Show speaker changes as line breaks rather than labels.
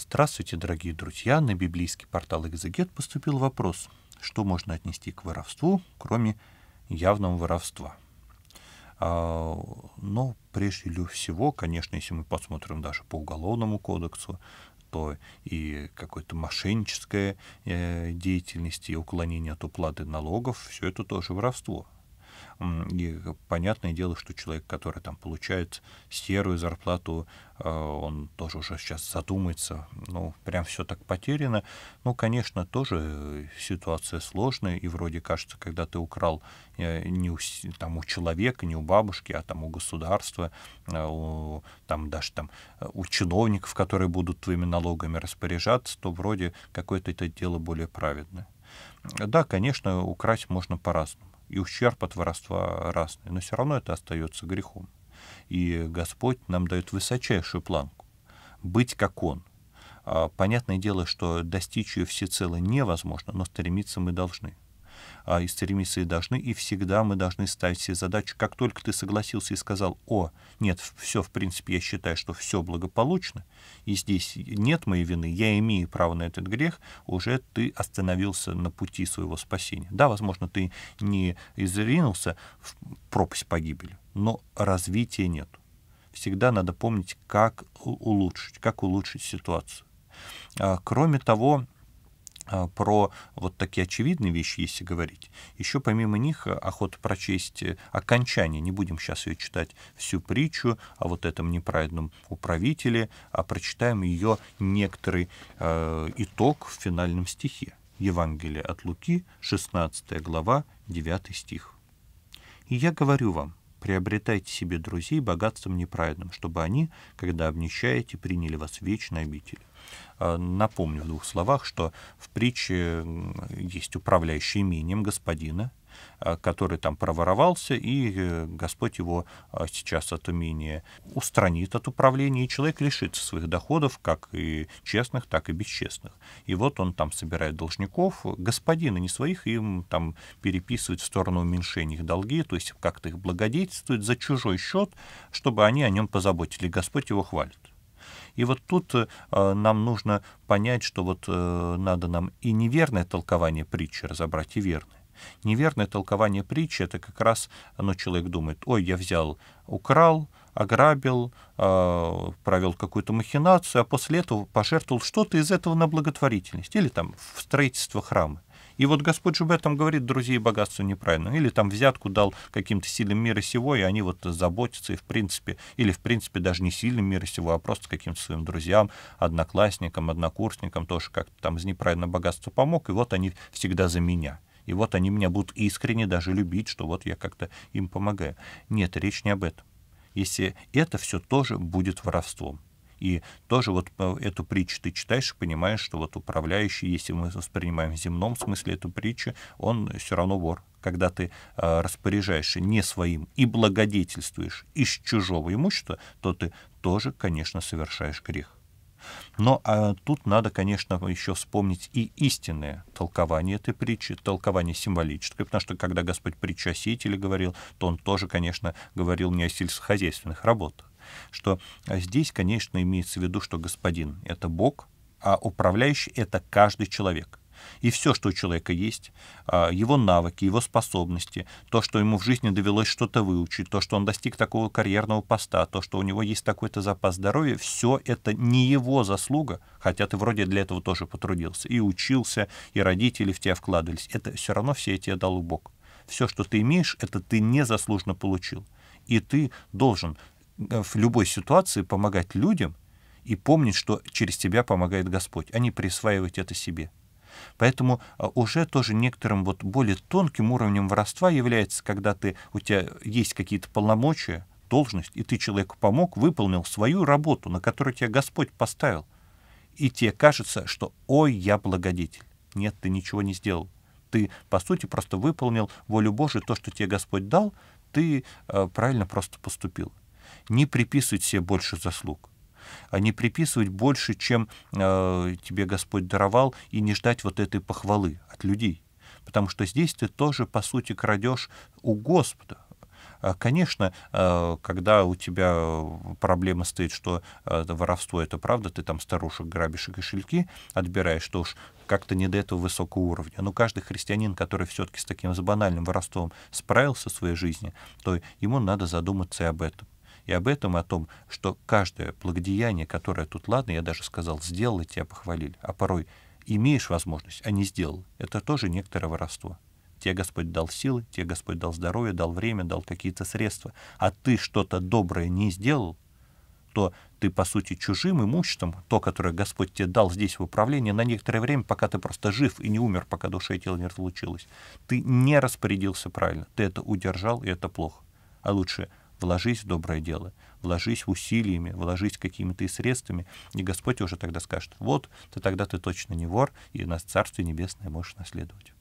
Здравствуйте, дорогие друзья! На библейский портал «Экзегет» поступил вопрос, что можно отнести к воровству, кроме явного воровства. А, Но ну, прежде всего, конечно, если мы посмотрим даже по Уголовному кодексу, то и какое то мошенническая э, деятельность, и уклонение от уплаты налогов, все это тоже воровство. И э, понятное дело, что человек, который там получает серую зарплату, э, он тоже уже сейчас задумается, ну, прям все так потеряно. Ну, конечно, тоже э, ситуация сложная, и вроде кажется, когда ты украл не у, там, у человека, не у бабушки, а там у государства, у, там даже там у чиновников, которые будут твоими налогами распоряжаться, то вроде какое-то это дело более праведное. Да, конечно, украсть можно по-разному и ущерб от воровства разный, но все равно это остается грехом. И Господь нам дает высочайшую планку — быть как Он. А, понятное дело, что достичь ее всецело невозможно, но стремиться мы должны — а, из стремиться должны, и всегда мы должны ставить себе задачу. Как только ты согласился и сказал, о, нет, все, в принципе, я считаю, что все благополучно, и здесь нет моей вины, я имею право на этот грех, уже ты остановился на пути своего спасения. Да, возможно, ты не изринулся в пропасть погибели, но развития нет. Всегда надо помнить, как улучшить, как улучшить ситуацию. А, кроме того, Э, про вот такие очевидные вещи, если говорить. Еще помимо них э, охота прочесть э, окончание. Не будем сейчас ее читать всю притчу о вот этом неправедном управителе, а прочитаем ее некоторый э, итог в финальном стихе. Евангелие от Луки, 16 глава, 9 стих. «И я говорю вам, Приобретайте себе друзей богатством неправедным, чтобы они, когда обнищаете, приняли вас в вечной обители. А, напомню в двух словах, что в притче есть управляющий имением господина, Э, который там проворовался, и э, Господь его э, сейчас от имения устранит от управления, и человек лишится своих доходов, как и честных, так и бесчестных. И вот он там собирает должников, господина не своих, им там переписывает в сторону уменьшения их долги, то есть как-то их благодетельствует за чужой счет, чтобы они о нем позаботили. Господь его хвалит. И вот тут э, нам нужно понять, что вот э, надо нам и неверное толкование притчи разобрать, и верное. Неверное толкование притчи — это как раз, ну, человек думает, ой, я взял, украл, ограбил, а, провел какую-то махинацию, а после этого пожертвовал что-то из этого на благотворительность или там в строительство храма. И вот Господь же об этом говорит, друзья богатство неправильно. Или там взятку дал каким-то сильным мира сего, и они вот заботятся, и в принципе, или в принципе даже не сильным мира сего, а просто каким-то своим друзьям, одноклассникам, однокурсникам, тоже как-то там из неправильного богатства помог, и вот они всегда за меня и вот они меня будут искренне даже любить, что вот я как-то им помогаю. Нет, речь не об этом. Если это все тоже будет воровством. И тоже вот э, эту притчу ты читаешь и понимаешь, что вот управляющий, если мы воспринимаем в земном смысле эту притчу, он все равно вор. Когда ты э, распоряжаешься не своим и благодетельствуешь из чужого имущества, то ты тоже, конечно, совершаешь грех. Но а тут надо, конечно, еще вспомнить и истинное толкование этой притчи, толкование символическое, потому что когда Господь притчу о говорил, то он тоже, конечно, говорил не о сельскохозяйственных работах. Что а, здесь, конечно, имеется в виду, что господин — это Бог, а управляющий — это каждый человек — и все, что у человека есть, а, его навыки, его способности, то, что ему в жизни довелось что-то выучить, то, что он достиг такого карьерного поста, то, что у него есть такой-то запас здоровья, все это не его заслуга, хотя ты вроде для этого тоже потрудился, и учился, и родители в тебя вкладывались. Это все равно все тебе дал Бог. Все, что ты имеешь, это ты незаслуженно получил. И ты должен э, в любой ситуации помогать людям и помнить, что через тебя помогает Господь, а не присваивать это себе. Поэтому а, уже тоже некоторым вот более тонким уровнем воровства является, когда ты, у тебя есть какие-то полномочия, должность, и ты человеку помог, выполнил свою работу, на которую тебя Господь поставил. И тебе кажется, что «Ой, я благодетель». Нет, ты ничего не сделал. Ты, по сути, просто выполнил волю Божию, то, что тебе Господь дал, ты э, правильно просто поступил. Не приписывать себе больше заслуг. А не приписывать больше, чем э, тебе Господь даровал, и не ждать вот этой похвалы от людей. Потому что здесь ты тоже, по сути, крадешь у Господа. А, конечно, э, когда у тебя э, проблема стоит, что э, воровство — это правда, ты там старушек грабишь и кошельки отбираешь, что уж как-то не до этого высокого уровня. Но каждый христианин, который все-таки с таким с банальным воровством справился в своей жизни, то ему надо задуматься и об этом и об этом, о том, что каждое благодеяние, которое тут, ладно, я даже сказал, сделал, и тебя похвалили, а порой имеешь возможность, а не сделал, это тоже некоторое воровство. Тебе Господь дал силы, тебе Господь дал здоровье, дал время, дал какие-то средства, а ты что-то доброе не сделал, то ты, по сути, чужим имуществом, то, которое Господь тебе дал здесь в управлении, на некоторое время, пока ты просто жив и не умер, пока душа и тело не разлучилось, ты не распорядился правильно, ты это удержал, и это плохо. А лучше Вложись в доброе дело, вложись усилиями, вложись какими-то и средствами, и Господь уже тогда скажет, вот, ты тогда ты точно не вор, и нас Царствие Небесное можешь наследовать.